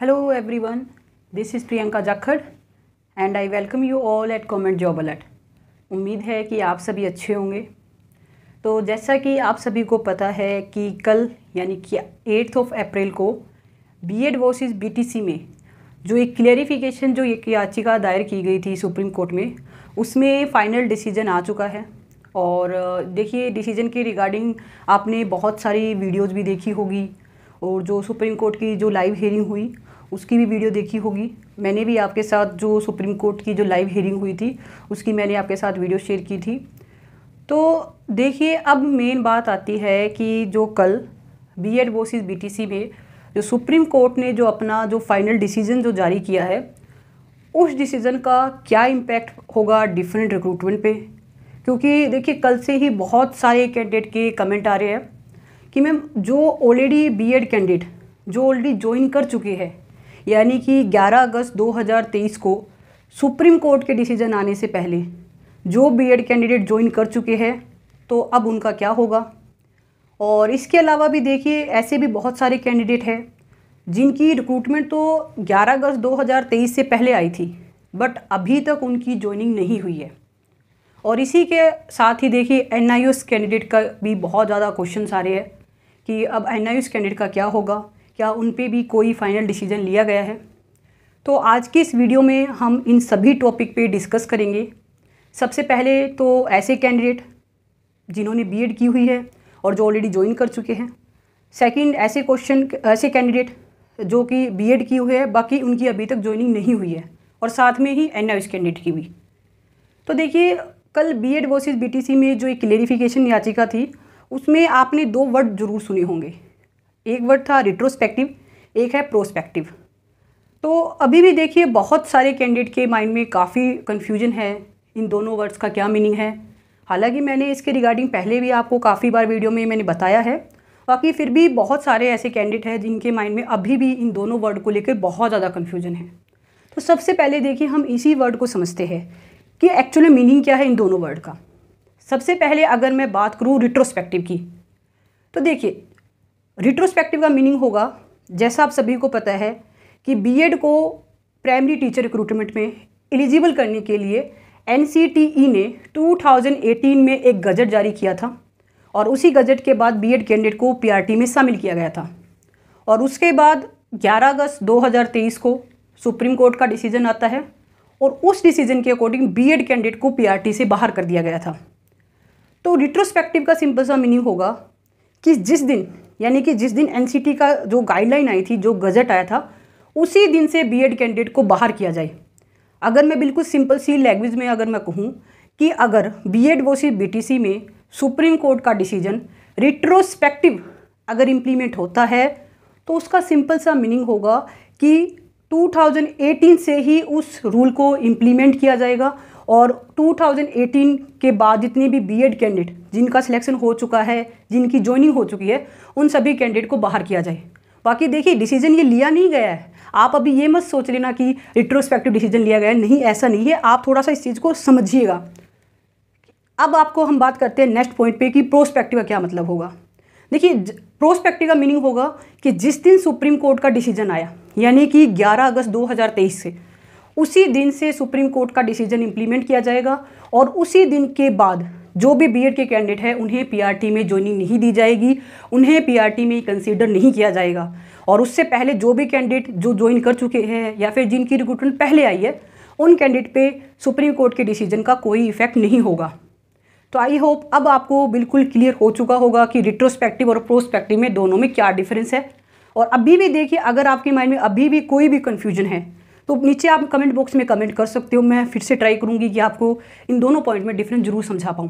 hello everyone this is Priyanka Jakhar and I welcome you all at Comment job alert उम्मीद है कि आप सभी अच्छे होंगे तो जैसा कि आप सभी को पता है कि कल यानी कि एट्थ ऑफ अप्रैल को बी एड बीटीसी बी में जो एक क्लियरिफिकेशन जो एक याचिका दायर की गई थी सुप्रीम कोर्ट में उसमें फ़ाइनल डिसीजन आ चुका है और देखिए डिसीजन के रिगार्डिंग आपने बहुत सारी वीडियोज़ भी देखी होगी और जो सुप्रीम कोर्ट की जो लाइव हेयरिंग हुई उसकी भी वीडियो देखी होगी मैंने भी आपके साथ जो सुप्रीम कोर्ट की जो लाइव हेयरिंग हुई थी उसकी मैंने आपके साथ वीडियो शेयर की थी तो देखिए अब मेन बात आती है कि जो कल बी एड वोसिस बी में जो सुप्रीम कोर्ट ने जो अपना जो फाइनल डिसीजन जो जारी किया है उस डिसीज़न का क्या इम्पैक्ट होगा डिफरेंट रिक्रूटमेंट पे क्योंकि देखिए कल से ही बहुत सारे कैंडिडेट के कमेंट आ रहे हैं कि मैम जो ऑलरेडी बीएड कैंडिडेट जो ऑलरेडी ज्वाइन कर चुके हैं यानी कि 11 अगस्त 2023 को सुप्रीम कोर्ट के डिसीजन आने से पहले जो बीएड कैंडिडेट ज्वाइन कर चुके हैं तो अब उनका क्या होगा और इसके अलावा भी देखिए ऐसे भी बहुत सारे कैंडिडेट हैं जिनकी रिक्रूटमेंट तो 11 अगस्त 2023 से पहले आई थी बट अभी तक उनकी ज्वाइनिंग नहीं हुई है और इसी के साथ ही देखिए एन कैंडिडेट का भी बहुत ज़्यादा क्वेश्चन आ रहे हैं कि अब एन कैंडिडेट का क्या होगा क्या उन पर भी कोई फाइनल डिसीजन लिया गया है तो आज के इस वीडियो में हम इन सभी टॉपिक पे डिस्कस करेंगे सबसे पहले तो ऐसे कैंडिडेट जिन्होंने बीएड की हुई है और जो ऑलरेडी ज्वाइन कर चुके हैं सेकंड ऐसे क्वेश्चन ऐसे कैंडिडेट जो कि बीएड की हुई है बाकी उनकी अभी तक ज्वाइनिंग नहीं हुई है और साथ में ही एन कैंडिडेट की भी तो देखिए कल बी एड वर्सेज बी में जो एक क्लेरिफिकेशन याचिका थी उसमें आपने दो वर्ड जरूर सुने होंगे एक वर्ड था रिट्रोस्पेक्टिव एक है प्रोस्पेक्टिव तो अभी भी देखिए बहुत सारे कैंडिडेट के माइंड में काफ़ी कन्फ्यूजन है इन दोनों वर्ड्स का क्या मीनिंग है हालांकि मैंने इसके रिगार्डिंग पहले भी आपको काफ़ी बार वीडियो में मैंने बताया है बाकी फिर भी बहुत सारे ऐसे कैंडिडेट हैं जिनके माइंड में अभी भी इन दोनों वर्ड को लेकर बहुत ज़्यादा कन्फ्यूजन है तो सबसे पहले देखिए हम इसी वर्ड को समझते हैं कि एक्चुअली मीनिंग क्या है इन दोनों वर्ड का सबसे पहले अगर मैं बात करूँ रिट्रोस्पेक्टिव की तो देखिए रिट्रोस्पेक्टिव का मीनिंग होगा जैसा आप सभी को पता है कि बीएड को प्राइमरी टीचर रिक्रूटमेंट में एलिजिबल करने के लिए एन e ने 2018 में एक गजट जारी किया था और उसी गजट के बाद बीएड कैंडिडेट को पीआरटी में शामिल किया गया था और उसके बाद 11 अगस्त 2023 को सुप्रीम कोर्ट का डिसीजन आता है और उस डिसीजन के अकॉर्डिंग बीएड कैंडिडेट को पीआरटी से बाहर कर दिया गया था तो रिट्रोस्पेक्टिव का सिंपल सा मीनिंग होगा कि जिस दिन यानी कि जिस दिन एन का जो गाइडलाइन आई थी जो गजट आया था उसी दिन से बी कैंडिडेट को बाहर किया जाए अगर मैं बिल्कुल सिंपल सी लैंग्वेज में अगर मैं कहूँ कि अगर बी वर्सेस बीटीसी में सुप्रीम कोर्ट का डिसीजन रिट्रोस्पेक्टिव अगर इम्प्लीमेंट होता है तो उसका सिंपल सा मीनिंग होगा कि 2018 से ही उस रूल को इम्प्लीमेंट किया जाएगा और 2018 के बाद जितने भी बीएड कैंडिडेट जिनका सिलेक्शन हो चुका है जिनकी ज्वाइनिंग हो चुकी है उन सभी कैंडिडेट को बाहर किया जाए बाकी देखिए डिसीजन ये लिया नहीं गया है आप अभी ये मत सोच लेना कि रिट्रोस्पेक्टिव डिसीजन लिया गया है नहीं ऐसा नहीं है आप थोड़ा सा इस चीज़ को समझिएगा अब आपको हम बात करते हैं नेक्स्ट पॉइंट पे कि प्रोस्पेक्टिव का क्या मतलब होगा देखिए प्रोस्पेक्टिव का मीनिंग होगा कि जिस दिन सुप्रीम कोर्ट का डिसीजन आया यानी कि 11 अगस्त 2023 से उसी दिन से सुप्रीम कोर्ट का डिसीजन इम्प्लीमेंट किया जाएगा और उसी दिन के बाद जो भी बीएड के कैंडिडेट हैं उन्हें पीआरटी में ज्वाइनिंग नहीं दी जाएगी उन्हें पीआरटी में कंसीडर नहीं किया जाएगा और उससे पहले जो भी कैंडिडेट जो ज्वाइन कर चुके हैं या फिर जिनकी रिक्रूटमेंट पहले आई है उन कैंडिडेट पे सुप्रीम कोर्ट के डिसीजन का कोई इफेक्ट नहीं होगा तो आई होप अब आपको बिल्कुल क्लियर हो चुका होगा कि रिट्रोस्पेक्टिव और प्रोस्पेक्टिव में दोनों में क्या डिफरेंस है और अभी भी देखिए अगर आपके माइंड में अभी भी कोई भी कन्फ्यूजन है तो नीचे आप कमेंट बॉक्स में कमेंट कर सकते हो मैं फिर से ट्राई करूँगी कि आपको इन दोनों पॉइंट में डिफरेंस जरूर समझा पाऊँ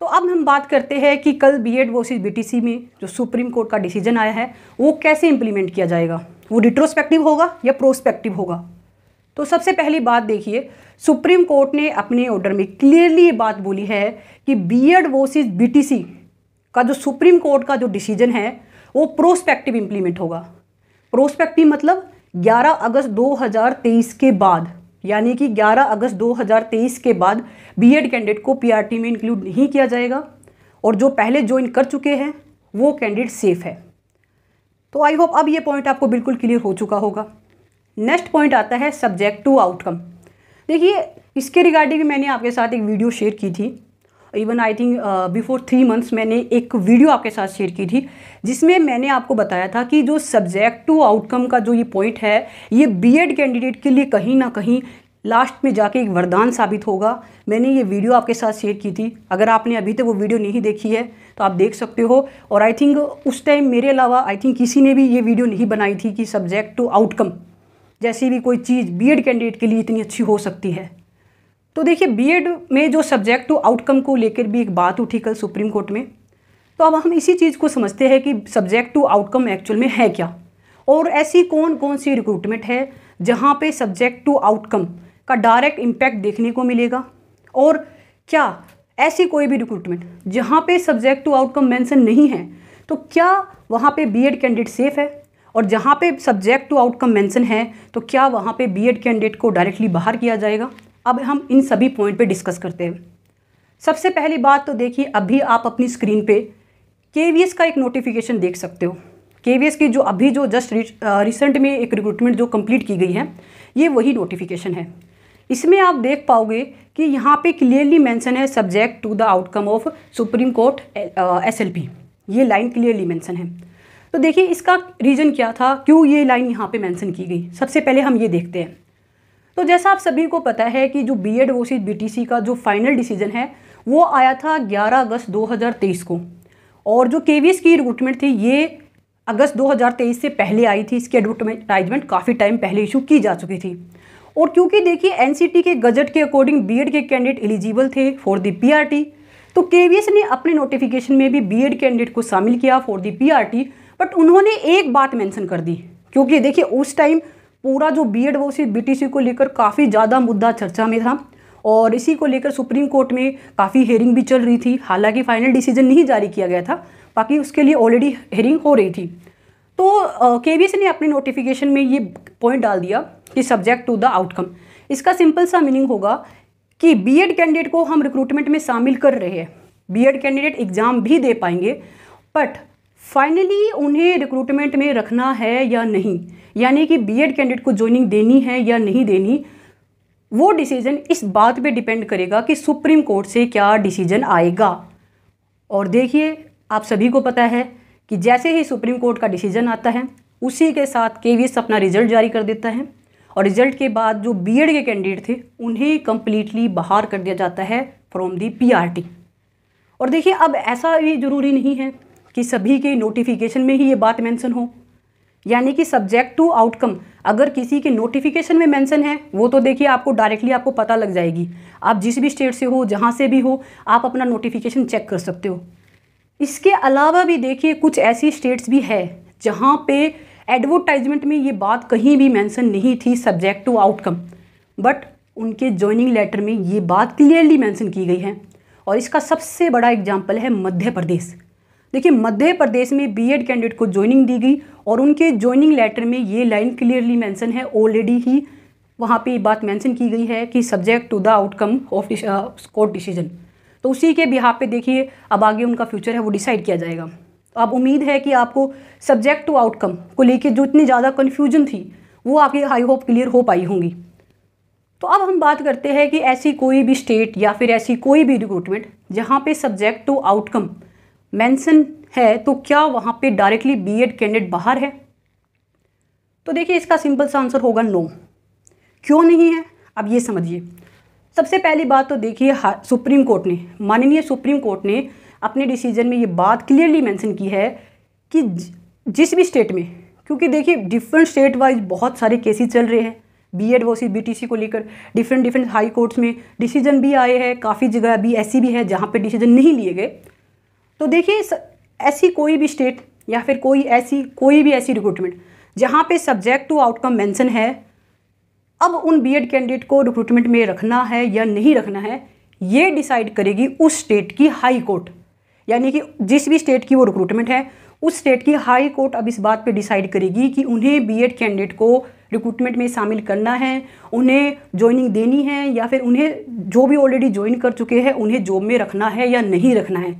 तो अब हम बात करते हैं कि कल बी एड वर्सेज बी में जो सुप्रीम कोर्ट का डिसीजन आया है वो कैसे इम्प्लीमेंट किया जाएगा वो रिट्रोस्पेक्टिव होगा या प्रोस्पेक्टिव होगा तो सबसे पहली बात देखिए सुप्रीम कोर्ट ने अपने ऑर्डर में क्लियरली ये बात बोली है कि बी एड वर्सेज बी का जो सुप्रीम कोर्ट का जो डिसीजन है वो प्रोस्पेक्टिव इम्प्लीमेंट होगा प्रोस्पेक्टिव मतलब 11 अगस्त 2023 के बाद यानी कि 11 अगस्त 2023 के बाद बीएड कैंडिडेट को पीआरटी में इंक्लूड नहीं किया जाएगा और जो पहले ज्वाइन कर चुके हैं वो कैंडिडेट सेफ है तो आई होप अब ये पॉइंट आपको बिल्कुल क्लियर हो चुका होगा नेक्स्ट पॉइंट आता है सब्जेक्ट टू आउटकम देखिए इसके रिगार्डिंग मैंने आपके साथ एक वीडियो शेयर की थी even I think before three months मैंने एक वीडियो आपके साथ शेयर की थी जिसमें मैंने आपको बताया था कि जो सब्जेक्ट टू आउटकम का जो ये पॉइंट है ये बीएड कैंडिडेट के लिए कहीं ना कहीं लास्ट में जाके एक वरदान साबित होगा मैंने ये वीडियो आपके साथ शेयर की थी अगर आपने अभी तक वो वीडियो नहीं देखी है तो आप देख सकते हो और आई थिंक उस टाइम मेरे अलावा आई थिंक किसी ने भी ये वीडियो नहीं बनाई थी कि सब्जेक्ट टू आउटकम जैसी भी कोई चीज़ बीएड कैंडिडेट के लिए इतनी अच्छी हो सकती है तो देखिए बीएड में जो सब्जेक्ट टू आउटकम को लेकर भी एक बात उठी कल सुप्रीम कोर्ट में तो अब हम इसी चीज़ को समझते हैं कि सब्जेक्ट टू आउटकम एक्चुअल में है क्या और ऐसी कौन कौन सी रिक्रूटमेंट है जहाँ पे सब्जेक्ट टू आउटकम का डायरेक्ट इम्पैक्ट देखने को मिलेगा और क्या ऐसी कोई भी रिक्रूटमेंट जहाँ पे सब्जेक्ट टू आउटकम मेंशन नहीं है तो क्या वहाँ पे बीएड कैंडिडेट सेफ़ है और जहाँ पे सब्जेक्ट टू आउटकम मेंशन है तो क्या वहाँ पे बीएड कैंडिडेट को डायरेक्टली बाहर किया जाएगा अब हम इन सभी पॉइंट पे डिस्कस करते हैं सबसे पहली बात तो देखिए अभी आप अपनी स्क्रीन पे के का एक नोटिफिकेशन देख सकते हो के की जो अभी जो जस्ट रिसेंट में एक रिक्रूटमेंट जो कंप्लीट की गई है ये वही नोटिफिकेशन है इसमें आप देख पाओगे कि यहाँ पे क्लियरली मेंशन है subject to the outcome of supreme court as ये लाइन क्लियरली मेंशन है तो देखिए इसका रीज़न क्या था क्यों ये लाइन यहाँ पे मेंशन की गई सबसे पहले हम ये देखते हैं तो जैसा आप सभी को पता है कि जो बी एड वर्सेज बी का जो फाइनल डिसीजन है वो आया था 11 अगस्त 2023 को और जो के की रिक्रूटमेंट थी ये अगस्त 2023 से पहले आई थी इसकी एडवर्टाइजमेंट काफ़ी टाइम पहले इशू की जा चुकी थी और क्योंकि देखिए टी के गजट के अकॉर्डिंग एड के कैंडिडेट एलिजिबल थे फॉर दी टी तो एस ने अपने नोटिफिकेशन में भी एड कैंडिडेट को शामिल किया फॉर दी टी बट उन्होंने एक बात मैंशन कर दी क्योंकि देखिए उस टाइम पूरा जो बी वो उसी बीटीसी को लेकर काफ़ी ज़्यादा मुद्दा चर्चा में था और इसी को लेकर सुप्रीम कोर्ट में काफ़ी हेयरिंग भी चल रही थी हालांकि फाइनल डिसीजन नहीं जारी किया गया था बाकी उसके लिए ऑलरेडी हेयरिंग हो रही थी तो के uh, ने अपने नोटिफिकेशन में ये पॉइंट डाल दिया कि सब्जेक्ट टू द आउटकम इसका सिंपल सा मीनिंग होगा कि बीएड कैंडिडेट को हम रिक्रूटमेंट में शामिल कर रहे हैं बीएड कैंडिडेट एग्ज़ाम भी दे पाएंगे बट फाइनली उन्हें रिक्रूटमेंट में रखना है या नहीं यानी कि बीएड कैंडिडेट को ज्वाइनिंग देनी है या नहीं देनी वो डिसीज़न इस बात पे डिपेंड करेगा कि सुप्रीम कोर्ट से क्या डिसीज़न आएगा और देखिए आप सभी को पता है कि जैसे ही सुप्रीम कोर्ट का डिसीज़न आता है उसी के साथ के अपना रिज़ल्ट जारी कर देता है और रिज़ल्ट के बाद जो बीएड के कैंडिडेट थे उन्हें कम्प्लीटली बाहर कर दिया जाता है फ्रॉम दी पीआरटी और देखिए अब ऐसा भी ज़रूरी नहीं है कि सभी के नोटिफिकेशन में ही ये बात मेंशन हो यानी कि सब्जेक्ट टू आउटकम अगर किसी के नोटिफिकेशन में मेंशन है वो तो देखिए आपको डायरेक्टली आपको पता लग जाएगी आप जिस भी स्टेट से हो जहाँ से भी हो आप अपना नोटिफिकेशन चेक कर सकते हो इसके अलावा भी देखिए कुछ ऐसी स्टेट्स भी है जहाँ पे एडवर्टाइजमेंट में ये बात कहीं भी मेंशन नहीं थी सब्जेक्ट टू आउटकम बट उनके ज्वाइनिंग लेटर में ये बात क्लियरली मेंशन की गई है और इसका सबसे बड़ा एग्जाम्पल है मध्य प्रदेश देखिए मध्य प्रदेश में बीएड कैंडिडेट को ज्वाइनिंग दी गई और उनके ज्वाइनिंग लेटर में ये लाइन क्लियरली मेंशन है ऑलरेडी ही वहाँ पे बात मेंशन की गई है कि subject to the outcome of court decision तो उसी के बिहार पे देखिए अब आगे उनका फ्यूचर है वो डिसाइड किया जाएगा तो अब उम्मीद है कि आपको सब्जेक्ट टू आउटकम को लेकर जो इतनी ज़्यादा कन्फ्यूजन थी वो आपकी आई होप क्लियर हो पाई होंगी तो अब हम बात करते हैं कि ऐसी कोई भी स्टेट या फिर ऐसी कोई भी रिक्रूटमेंट जहाँ पे सब्जेक्ट टू आउटकम मेंशन है तो क्या वहाँ पे डायरेक्टली बीएड कैंडिडेट बाहर है तो देखिए इसका सिंपल सा आंसर होगा नो क्यों नहीं है अब ये समझिए सबसे पहली बात तो देखिए सुप्रीम कोर्ट ने माननीय सुप्रीम कोर्ट ने अपने डिसीजन में ये बात क्लियरली मेंशन की है कि जिस भी स्टेट में क्योंकि देखिए डिफरेंट स्टेट वाइज बहुत सारे केसेस चल रहे हैं B Ed versus B T C को लेकर डिफरेंट डिफरेंट हाई कोर्ट्स में डिसीजन भी आए हैं काफ़ी जगह अभी ऐसी भी है जहाँ पे डिसीजन नहीं लिए गए तो देखिए ऐसी कोई भी स्टेट या फिर कोई ऐसी कोई भी ऐसी रिक्रूटमेंट जहाँ पे सब्जेक्ट टू आउटकम मेंशन है अब उन बीएड कैंडिडेट को रिक्रूटमेंट में रखना है या नहीं रखना है ये डिसाइड करेगी उस स्टेट की हाई कोर्ट यानी कि जिस भी स्टेट की वो रिक्रूटमेंट है उस स्टेट की हाई कोर्ट अब इस बात पे डिसाइड करेगी कि उन्हें बीएड कैंडिडेट को रिक्रूटमेंट में शामिल करना है उन्हें ज्वाइनिंग देनी है या फिर उन्हें जो भी ऑलरेडी ज्वाइन कर चुके हैं उन्हें जॉब में रखना है या नहीं रखना है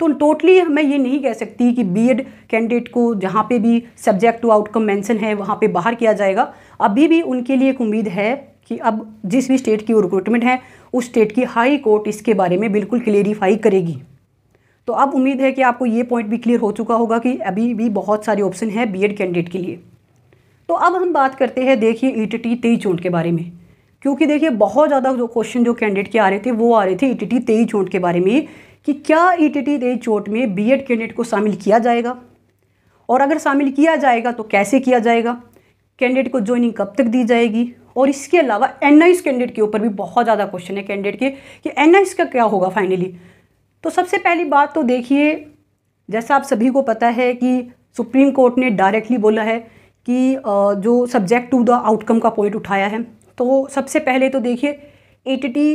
तो टोटली मैं ये नहीं कह सकती कि बीएड कैंडिडेट को जहाँ पे भी सब्जेक्ट टू आउटकम मेंशन है वहाँ पे बाहर किया जाएगा अभी भी उनके लिए एक उम्मीद है कि अब जिस भी स्टेट की वो रिक्रूटमेंट है उस स्टेट की हाई कोर्ट इसके बारे में बिल्कुल क्लेरिफाई करेगी तो अब उम्मीद है कि आपको ये पॉइंट भी क्लियर हो चुका होगा कि अभी भी बहुत सारे ऑप्शन हैं बीएड कैंडिडेट के लिए तो अब हम बात करते हैं देखिए ई e टी तेई चोट के बारे में क्योंकि देखिए बहुत ज़्यादा जो क्वेश्चन जो कैंडिडेट के आ रहे थे वो आ रहे थे ई टी तेई के बारे में कि क्या ई टी टी चोट में बी एड कैंडिडेट को शामिल किया जाएगा और अगर शामिल किया जाएगा तो कैसे किया जाएगा कैंडिडेट को ज्वाइनिंग कब तक दी जाएगी और इसके अलावा एन आई कैंडिडेट के ऊपर भी बहुत ज़्यादा क्वेश्चन है कैंडिडेट के कि एन का क्या होगा फाइनली तो सबसे पहली बात तो देखिए जैसा आप सभी को पता है कि सुप्रीम कोर्ट ने डायरेक्टली बोला है कि जो सब्जेक्ट टू द आउटकम का पॉइंट उठाया है तो सबसे पहले तो देखिए ए टी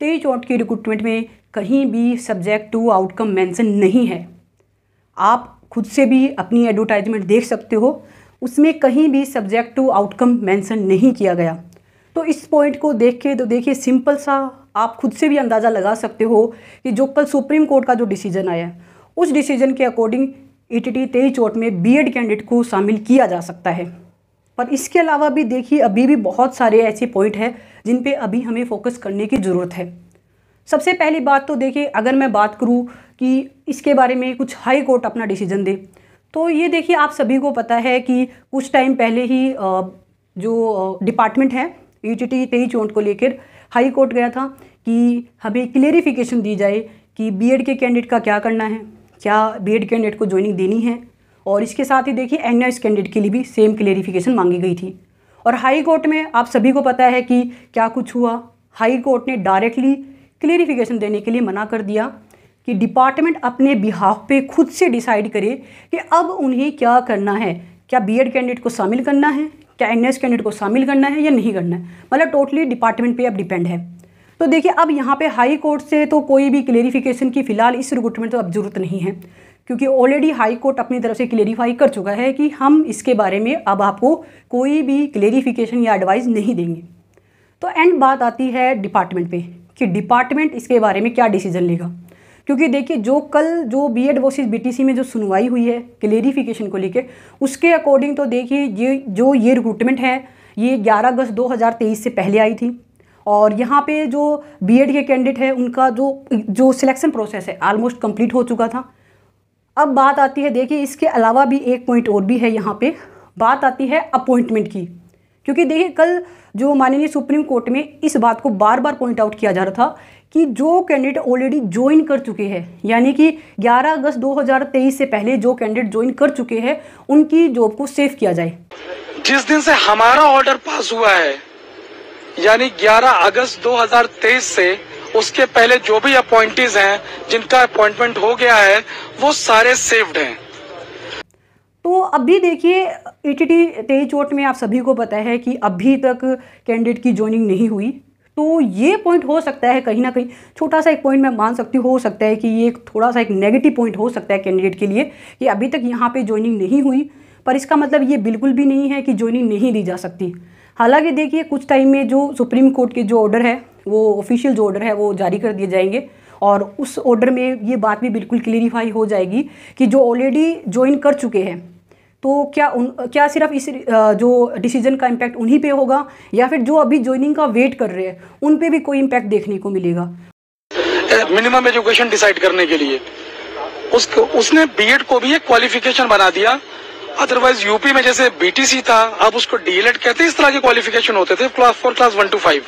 तेईस चोट की रिक्रूटमेंट में कहीं भी सब्जेक्ट टू आउटकम मेंशन नहीं है आप खुद से भी अपनी एडवर्टाइजमेंट देख सकते हो उसमें कहीं भी सब्जेक्ट टू आउटकम मेंशन नहीं किया गया तो इस पॉइंट को देख के तो देखिए सिंपल सा आप खुद से भी अंदाज़ा लगा सकते हो कि जो कल सुप्रीम कोर्ट का जो डिसीजन आया उस डिसीजन के अकॉर्डिंग ई टी टी तेईस चोट में बी एड कैंडिडेट को शामिल किया जा सकता है पर इसके अलावा भी देखिए अभी भी बहुत सारे ऐसे पॉइंट हैं जिन पे अभी हमें फोकस करने की ज़रूरत है सबसे पहली बात तो देखिए अगर मैं बात करूँ कि इसके बारे में कुछ हाई कोर्ट अपना डिसीजन दे तो ये देखिए आप सभी को पता है कि कुछ टाइम पहले ही जो डिपार्टमेंट है यू टी टी चोट को लेकर हाई कोर्ट गया था कि हमें क्लेरिफिकेशन दी जाए कि बीएड के कैंडिडेट का क्या करना है क्या बीएड कैंडिडेट को ज्वाइनिंग देनी है और इसके साथ ही देखिए एन कैंडिडेट के लिए भी सेम क्लेरिफिकेशन मांगी गई थी और हाई कोर्ट में आप सभी को पता है कि क्या कुछ हुआ हाई कोर्ट ने डायरेक्टली क्लेरिफिकेशन देने के लिए मना कर दिया कि डिपार्टमेंट अपने बिहाफ पे खुद से डिसाइड करे कि अब उन्हें क्या करना है क्या बीएड कैंडिडेट को शामिल करना है क्या एन कैंडिडेट को शामिल करना है या नहीं करना है मतलब टोटली डिपार्टमेंट पे अब डिपेंड है तो देखिए अब यहाँ पे हाई कोर्ट से तो कोई भी क्लेरिफिकेशन की फ़िलहाल इस रिक्रूटमेंट तो अब ज़रूरत नहीं है क्योंकि ऑलरेडी हाई कोर्ट अपनी तरफ से क्लेरिफाई कर चुका है कि हम इसके बारे में अब आपको कोई भी क्लेरिफिकेशन या एडवाइस नहीं देंगे तो एंड बात आती है डिपार्टमेंट पे कि डिपार्टमेंट इसके बारे में क्या डिसीजन लेगा क्योंकि देखिए जो कल जो बी एड वर्सेज बी में जो सुनवाई हुई है क्लेरिफिकेशन को लेके उसके अकॉर्डिंग तो देखिए ये जो ये रिक्रूटमेंट है ये 11 अगस्त 2023 से पहले आई थी और यहाँ पे जो बीएड के कैंडिडेट है उनका जो जो सिलेक्शन प्रोसेस है आलमोस्ट कंप्लीट हो चुका था अब बात आती है देखिए इसके अलावा भी एक पॉइंट और भी है यहाँ पर बात आती है अपॉइंटमेंट की क्योंकि देखिए कल जो माननीय सुप्रीम कोर्ट में इस बात को बार बार पॉइंट आउट किया जा रहा था कि जो कैंडिडेट ऑलरेडी ज्वाइन कर चुके हैं यानी कि 11 अगस्त 2023 से पहले जो कैंडिडेट ज्वाइन कर चुके हैं उनकी जॉब को सेव किया जाए जिस दिन से हमारा ऑर्डर पास हुआ है यानी 11 अगस्त 2023 से उसके पहले जो भी अपॉइंटीज हैं जिनका अपॉइंटमेंट हो गया है वो सारे सेव्ड हैं तो अभी देखिए ए टी टी तेईस चोट में आप सभी को पता है कि अभी तक कैंडिडेट की ज्वाइनिंग नहीं हुई तो ये पॉइंट हो सकता है कहीं ना कहीं छोटा सा एक पॉइंट मैं मान सकती हूँ हो सकता है कि ये थोड़ा सा एक नेगेटिव पॉइंट हो सकता है कैंडिडेट के लिए कि अभी तक यहाँ पे ज्वाइनिंग नहीं हुई पर इसका मतलब ये बिल्कुल भी नहीं है कि ज्वाइनिंग नहीं दी जा सकती हालांकि देखिए कुछ टाइम में जो सुप्रीम कोर्ट के जो ऑर्डर है वो ऑफिशियल जो ऑर्डर है वो जारी कर दिए जाएंगे और उस ऑर्डर में ये बात भी बिल्कुल क्लियरिफाई हो जाएगी कि जो ऑलरेडी ज्वाइन कर चुके हैं तो क्या उन क्या सिर्फ इस जो डिसीजन का इम्पैक्ट उन्हीं पे होगा या फिर जो अभी ज्वाइनिंग का वेट कर रहे हैं उन पे भी कोई इम्पैक्ट देखने को मिलेगा मिनिमम एजुकेशन डिसाइड करने के लिए उसको उसने बीएड को भी एक क्वालिफिकेशन बना दिया अदरवाइज यूपी में जैसे बीटीसी था अब उसको डीएलएड कहते इस तरह के क्वालिफिकेशन होते थे class four class one two five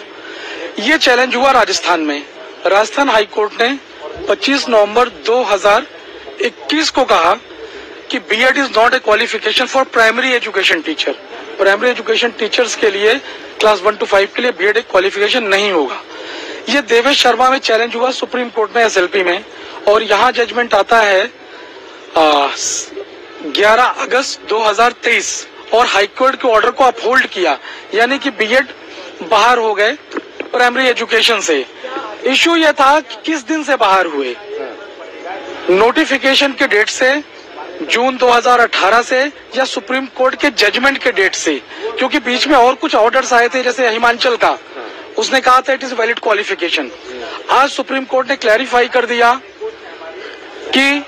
ये चैलेंज हुआ राजस्थान में राजस्थान हाईकोर्ट ने 25 नवंबर 2021 को कहा कि BEd is not a qualification for primary education teacher primary education teachers के लिए क्लास वन टू फाइव के लिए बीएड एक क्वालिफिकेशन नहीं होगा ये देवेश शर्मा में चैलेंज हुआ सुप्रीम कोर्ट में एसएलपी में और यहाँ जजमेंट आता है ग्यारह अगस्त 2023 और हाईकोर्ट के ऑर्डर को अपहोल्ड किया यानी कि एड बाहर हो गए प्राइमरी एजुकेशन से इश्यू यह था कि किस दिन से बाहर हुए नोटिफिकेशन के डेट से जून 2018 से या सुप्रीम कोर्ट के जजमेंट के डेट से क्योंकि बीच में और कुछ ऑर्डर्स आए थे जैसे हिमाचल का उसने कहा था इट इज वैलिड क्वालिफिकेशन आज सुप्रीम कोर्ट ने क्लैरिफाई कर दिया कि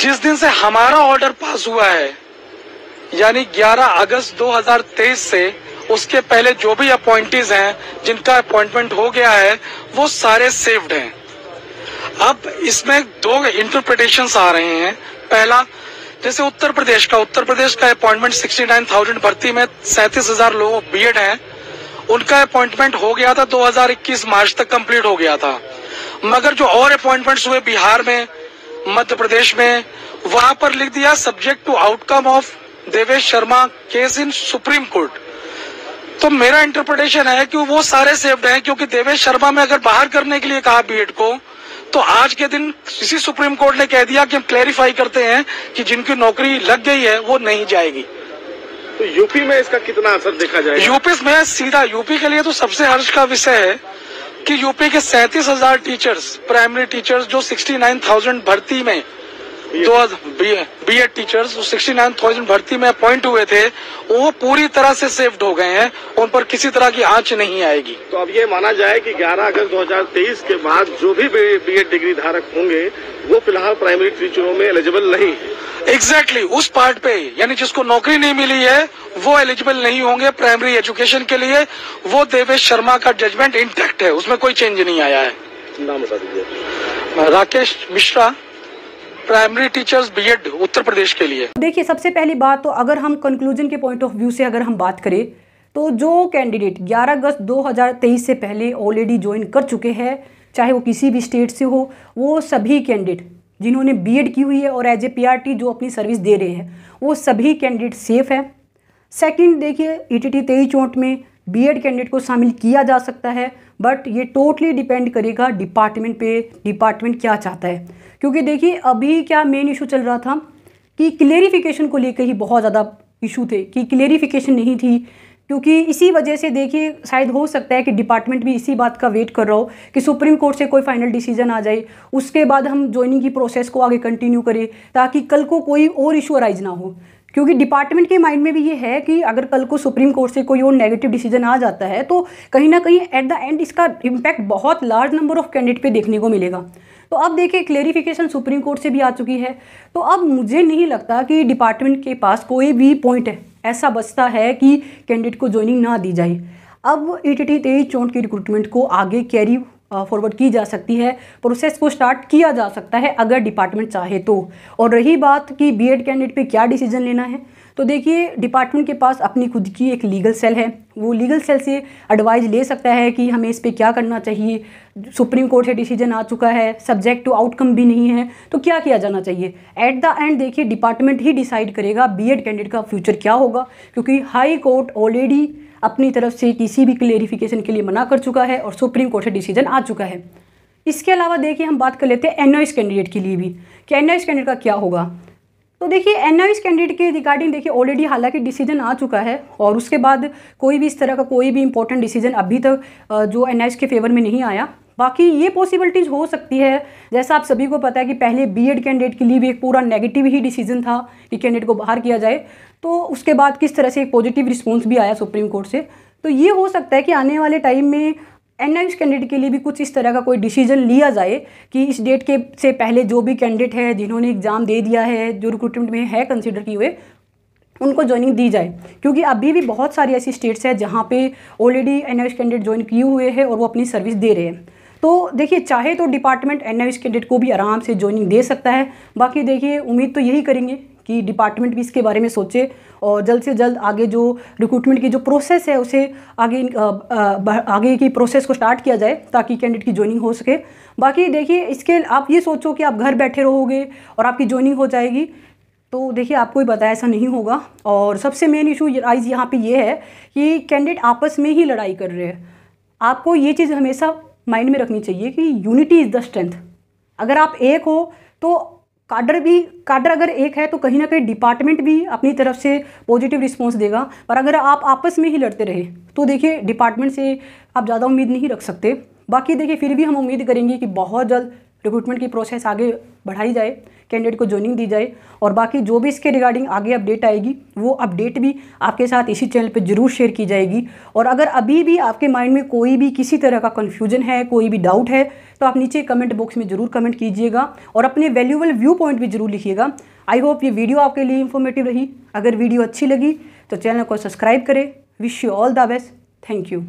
जिस दिन से हमारा ऑर्डर पास हुआ है यानी 11 अगस्त 2023 से उसके पहले जो भी अपॉइंटीज हैं जिनका अपॉइंटमेंट हो गया है वो सारे सेव्ड हैं अब इसमें दो इंटरप्रिटेशन आ रहे हैं पहला जैसे उत्तर प्रदेश का उत्तर प्रदेश का अपॉइंटमेंट 69,000 भर्ती में सैंतीस हजार लोग बीएड हैं उनका अपॉइंटमेंट हो गया था 2021 मार्च तक कंप्लीट हो गया था मगर जो और अपॉइंटमेंट हुए बिहार में मध्य प्रदेश में वहां पर लिख दिया subject to outcome of Devesh Sharma case in supreme court तो मेरा इंटरप्रिटेशन है कि वो सारे सेव्ड हैं क्योंकि देवेश शर्मा में अगर बाहर करने के लिए कहा बीएड को तो आज के दिन इसी सुप्रीम कोर्ट ने कह दिया कि हम क्लैरिफाई करते हैं कि जिनकी नौकरी लग गई है वो नहीं जाएगी तो यूपी में इसका कितना असर देखा जाएगा यूपी में सीधा यूपी के लिए तो सबसे हर्ष का विषय है कि यूपी के सैंतीस हजार टीचर्स प्राइमरी टीचर्स जो सिक्सटी भर्ती में दो B Ed teachers sixty nine thousand भर्ती में अपॉइंट हुए थे वो पूरी तरह से सेव्ड हो गए हैं उन पर किसी तरह की आंच नहीं आएगी तो अब ये माना जाए कि 11 अगस्त 2023 के बाद जो भी बी एड डिग्री धारक होंगे वो फिलहाल प्राइमरी टीचरों में एलिजिबल नहीं एग्जैक्टली exactly, उस पार्ट पे यानी जिसको नौकरी नहीं मिली है वो एलिजिबल नहीं होंगे प्राइमरी एजुकेशन के लिए वो देवेश शर्मा का जजमेंट इंटैक्ट है उसमें कोई चेंज नहीं आया है नाम बता दीजिए Rakesh Mishra primary teachers BEd Uttar Pradesh के लिए देखिए सबसे पहली बात तो अगर हम कंक्लूजन के पॉइंट ऑफ व्यू से अगर हम बात करें तो जो कैंडिडेट 11 अगस्त 2023 से पहले ऑलरेडी ज्वाइन कर चुके हैं चाहे वो किसी भी स्टेट से हो वो सभी कैंडिडेट जिन्होंने बीएड की हुई है और एज ए पी जो अपनी सर्विस दे रहे हैं वो सभी कैंडिडेट सेफ़ है सेकेंड देखिए e ई टी में बीएड कैंडिडेट को शामिल किया जा सकता है बट ये टोटली डिपेंड करेगा डिपार्टमेंट पे डिपार्टमेंट क्या चाहता है क्योंकि देखिए अभी क्या मेन इशू चल रहा था कि क्लेरिफिकेशन को लेकर ही बहुत ज़्यादा इशू थे कि क्लेरिफिकेशन नहीं थी क्योंकि इसी वजह से देखिए शायद हो सकता है कि डिपार्टमेंट भी इसी बात का वेट कर रहा हो कि सुप्रीम कोर्ट से कोई फाइनल डिसीजन आ जाए उसके बाद हम ज्वाइनिंग की प्रोसेस को आगे कंटिन्यू करें ताकि कल को कोई और इशू अराइज ना हो क्योंकि डिपार्टमेंट के माइंड में भी ये है कि अगर कल को सुप्रीम कोर्ट से कोई और नेगेटिव डिसीजन आ जाता है तो कहीं ना कहीं एट द एंड इसका इम्पैक्ट बहुत लार्ज नंबर ऑफ कैंडिडेट पे देखने को मिलेगा तो अब देखिए क्लेरिफिकेशन सुप्रीम कोर्ट से भी आ चुकी है तो अब मुझे नहीं लगता कि डिपार्टमेंट के पास कोई भी पॉइंट ऐसा बचता है कि कैंडिडेट को ज्वाइनिंग ना दी जाए अब ई टी टी तेईस चौंट की रिक्रूटमेंट को आगे कैरी फॉरवर्ड की जा सकती है प्रोसेस को स्टार्ट किया जा सकता है अगर डिपार्टमेंट चाहे तो और रही बात कि बीएड कैंडिडेट पे क्या डिसीजन लेना है तो देखिए डिपार्टमेंट के पास अपनी खुद की एक लीगल सेल है वो लीगल सेल से एडवाइज ले सकता है कि हमें इस पर क्या करना चाहिए सुप्रीम कोर्ट से डिसीजन आ चुका है सब्जेक्ट टू आउटकम भी नहीं है तो क्या किया जाना चाहिए एट द एंड देखिए डिपार्टमेंट ही डिसाइड करेगा बीएड कैंडिडेट का फ्यूचर क्या होगा क्योंकि हाई कोर्ट ऑलरेडी अपनी तरफ से किसी भी क्लेरिफिकेशन के लिए मना कर चुका है और सुप्रीम कोर्ट से डिसीजन आ चुका है इसके अलावा देखिए हम बात कर लेते हैं एनओएस कैंडिडेट के लिए भी कि एनओएस कैंडिडेट का क्या होगा तो देखिए एनओएस कैंडिडेट के रिगार्डिंग देखिए ऑलरेडी हालांकि डिसीजन आ चुका है और उसके बाद कोई भी इस तरह का कोई भी इंपॉर्टेंट डिसीजन अभी तक जो एनआईएस के फेवर में नहीं आया बाकी ये पॉसिबिलिटीज़ हो सकती है जैसा आप सभी को पता है कि पहले बीएड कैंडिडेट के लिए भी एक पूरा नेगेटिव ही डिसीजन था कि कैंडिडेट को बाहर किया जाए तो उसके बाद किस तरह से एक पॉजिटिव रिस्पॉन्स भी आया सुप्रीम कोर्ट से तो ये हो सकता है कि आने वाले टाइम में एन एम कैंडिडेट के लिए भी कुछ इस तरह का कोई डिसीजन लिया जाए कि इस डेट के से पहले जो भी कैंडिडेट है जिन्होंने एग्ज़ाम दे दिया है जो रिक्रूटमेंट में है कंसिडर किए हुए उनको ज्वाइनिंग दी जाए क्योंकि अभी भी बहुत सारी ऐसी स्टेट्स हैं जहाँ पे ऑलरेडी एन कैंडिडेट ज्वाइन किए हुए हैं और वो अपनी सर्विस दे रहे हैं तो देखिए चाहे तो डिपार्टमेंट एन आई कैंडिडेट को भी आराम से ज्वाइनिंग दे सकता है बाकी देखिए उम्मीद तो यही करेंगे कि डिपार्टमेंट भी इसके बारे में सोचे और जल्द से जल्द आगे जो रिक्रूटमेंट की जो प्रोसेस है उसे आगे आगे की प्रोसेस को स्टार्ट किया जाए ताकि कैंडिडेट की ज्वाइनिंग हो सके बाकी देखिए इसके आप ये सोचो कि आप घर बैठे रहोगे और आपकी ज्वाइनिंग हो जाएगी तो देखिए आपको ही बताया ऐसा नहीं होगा और सबसे मेन इशू आइज यहाँ पर ये है कि कैंडिडेट आपस में ही लड़ाई कर रहे हैं आपको ये चीज़ हमेशा माइंड में रखनी चाहिए कि यूनिटी इज़ द स्ट्रेंथ अगर आप एक हो तो काडर भी काडर अगर एक है तो कहीं ना कहीं डिपार्टमेंट भी अपनी तरफ से पॉजिटिव रिस्पांस देगा पर अगर आप आपस में ही लड़ते रहे तो देखिए डिपार्टमेंट से आप ज़्यादा उम्मीद नहीं रख सकते बाकी देखिए फिर भी हम उम्मीद करेंगे कि बहुत जल्द रिक्रूटमेंट की प्रोसेस आगे बढ़ाई जाए कैंडिडेट को ज्वाइनिंग दी जाए और बाकी जो भी इसके रिगार्डिंग आगे अपडेट आएगी वो अपडेट भी आपके साथ इसी चैनल पर जरूर शेयर की जाएगी और अगर अभी भी आपके माइंड में कोई भी किसी तरह का कन्फ्यूजन है कोई भी डाउट है तो आप नीचे कमेंट बॉक्स में ज़रूर कमेंट कीजिएगा और अपने वैल्यूबल व्यू पॉइंट भी जरूर लिखिएगा आई होप ये वीडियो आपके लिए इन्फॉर्मेटिव रही अगर वीडियो अच्छी लगी तो चैनल को सब्सक्राइब करें wish you all the best thank you